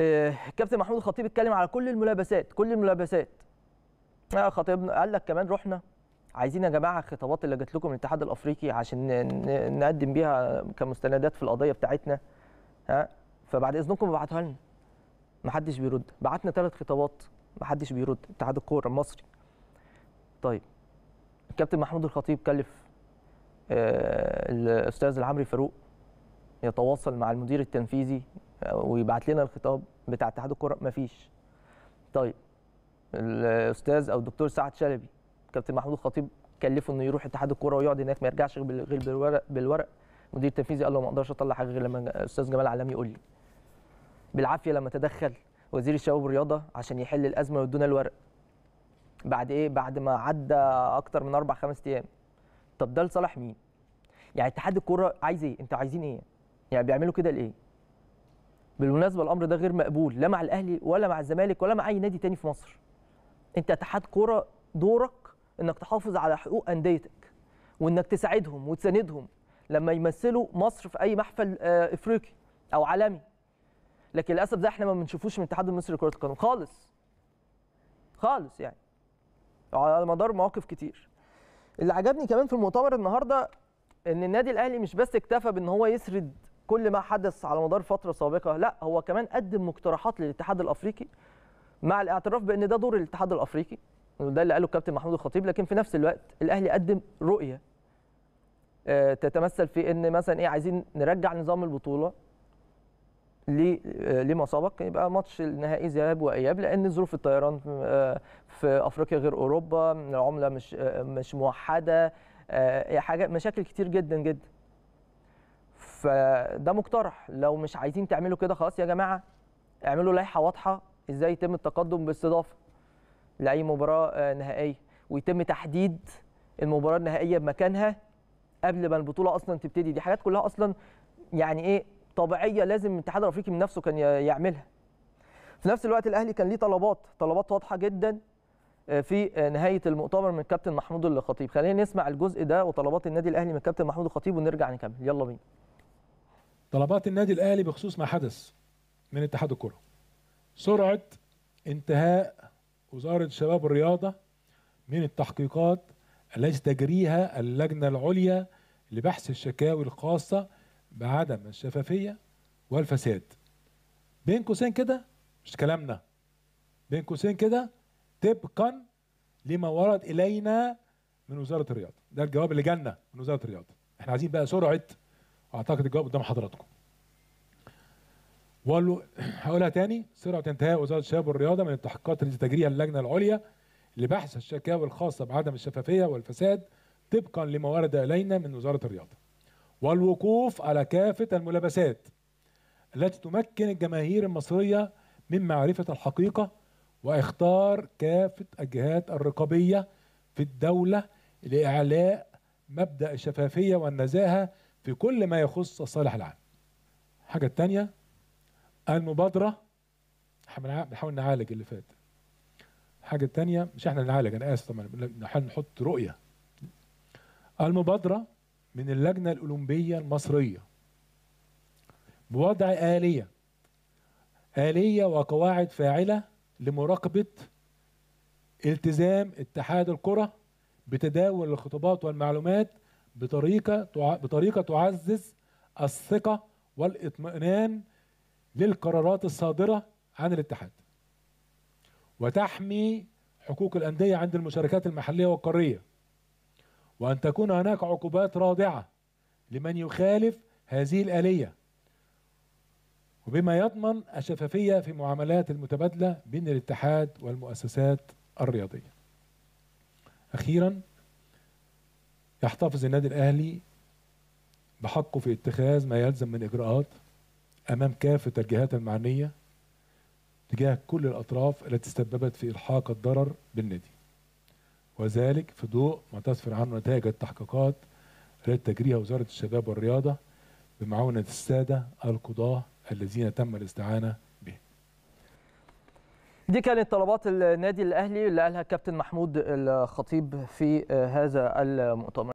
آه، كابتن محمود الخطيب اتكلم على كل الملابسات كل الملابسات آه، خطيب قال لك كمان رحنا عايزين يا جماعه الخطابات اللي جات لكم من الاتحاد الافريقي عشان نقدم بيها كمستندات في القضيه بتاعتنا ها فبعد اذنكم ابعتوها لنا ما حدش بيرد بعتنا ثلاث خطابات ما حدش بيرد اتحاد الكوره المصري طيب الكابتن محمود الخطيب كلف آه، الاستاذ العمري فاروق يتواصل مع المدير التنفيذي ويبعت لنا الخطاب بتاع اتحاد الكره مفيش طيب الاستاذ او الدكتور سعد شلبي كابتن محمود الخطيب كلفه انه يروح اتحاد الكوره ويقعد هناك ما يرجعش غير بالورق بالورق المدير التنفيذي قال له ما اقدرش اطلع حاجه غير لما الاستاذ جمال علام يقول لي بالعافيه لما تدخل وزير الشباب والرياضه عشان يحل الازمه ويدونا الورق بعد ايه بعد ما عدى اكتر من اربع خمس ايام طب ده لصالح مين يعني اتحاد الكوره عايز ايه انتوا عايزين ايه يعني بيعملوا كده ليه بالمناسبه الامر ده غير مقبول لا مع الاهلي ولا مع الزمالك ولا مع اي نادي تاني في مصر انت اتحاد كوره دورك انك تحافظ على حقوق انديتك وانك تساعدهم وتساندهم لما يمثلوا مصر في اي محفل آه، افريقي او عالمي لكن للاسف ده احنا ما بنشوفوش من الاتحاد المصري لكره القدم خالص خالص يعني على مدار مواقف كتير اللي عجبني كمان في المؤتمر النهارده ان النادي الاهلي مش بس اكتفى بان هو يسرد كل ما حدث على مدار فتره سابقه لا هو كمان قدم مقترحات للاتحاد الافريقي مع الاعتراف بان ده دور الاتحاد الافريقي ده اللي قاله الكابتن محمود الخطيب لكن في نفس الوقت الاهلي قدم رؤيه آه، تتمثل في ان مثلا ايه عايزين نرجع نظام البطوله آه، لما سبق يبقى ماتش النهائي ذهاب واياب لان ظروف الطيران آه، في افريقيا غير اوروبا العمله مش مش موحده إيه، حاجه مشاكل كتير جدا جدا فده مقترح لو مش عايزين تعملوا كده خلاص يا جماعه اعملوا لائحه واضحه ازاي يتم التقدم باستضافه لاي مباراه آه، نهائيه ويتم تحديد المباراه النهائيه بمكانها قبل ما البطوله اصلا تبتدي دي حاجات كلها اصلا يعني ايه طبيعيه لازم الاتحاد الافريقي من نفسه كان يعملها في نفس الوقت الاهلي كان ليه طلبات طلبات واضحه جدا آه، في آه، نهايه المؤتمر من الكابتن محمود الخطيب خلينا نسمع الجزء ده وطلبات النادي الاهلي من الكابتن محمود الخطيب ونرجع نكمل يلا بينا طلبات النادي الاهلي بخصوص ما حدث من اتحاد الكره سرعه انتهاء وزاره الشباب والرياضه من التحقيقات التي تجريها اللجنه العليا لبحث الشكاوي الخاصه بعدم الشفافيه والفساد بين قوسين كده مش كلامنا بين قوسين كده طبقا لما ورد الينا من وزاره الرياضه ده الجواب اللي جالنا من وزاره الرياضه احنا عايزين بقى سرعه اعتقد الجواب قدام حضراتكم وقال له هقولها تاني سرعه انتهاء وزاره الشباب والرياضه من التحقيقات التي تجريها اللجنه العليا لبحث الشكاوى الخاصه بعدم الشفافيه والفساد طبقا لما ورد الينا من وزاره الرياضه والوقوف على كافه الملابسات التي تمكن الجماهير المصريه من معرفه الحقيقه واختار كافه الجهات الرقابيه في الدوله لاعلاء مبدا الشفافيه والنزاهه في كل ما يخص الصالح العام الحاجة التانية المبادرة بنحاول نعالج اللي فات الحاجة التانية مش احنا نعالج انا اسف طبعا بنحاول نحط رؤية المبادرة من اللجنة الأولمبية المصرية بوضع آلية آلية وقواعد فاعلة لمراقبة التزام اتحاد الكرة بتداول الخطابات والمعلومات بطريقه بطريقه تعزز الثقه والاطمئنان للقرارات الصادره عن الاتحاد. وتحمي حقوق الانديه عند المشاركات المحليه والقاريه. وان تكون هناك عقوبات رادعه لمن يخالف هذه الاليه. وبما يضمن الشفافيه في معاملات المتبادله بين الاتحاد والمؤسسات الرياضيه. اخيرا يحتفظ النادي الاهلي بحقه في اتخاذ ما يلزم من اجراءات امام كافه الجهات المعنيه تجاه كل الاطراف التي تسببت في الحاق الضرر بالنادي وذلك في ضوء ما تسفر عنه نتائج التحقيقات التي تجريها وزاره الشباب والرياضه بمعونه الساده القضاه الذين تم الاستعانه دي كانت طلبات النادي الاهلي اللي قالها الكابتن محمود الخطيب في آه، هذا المؤتمر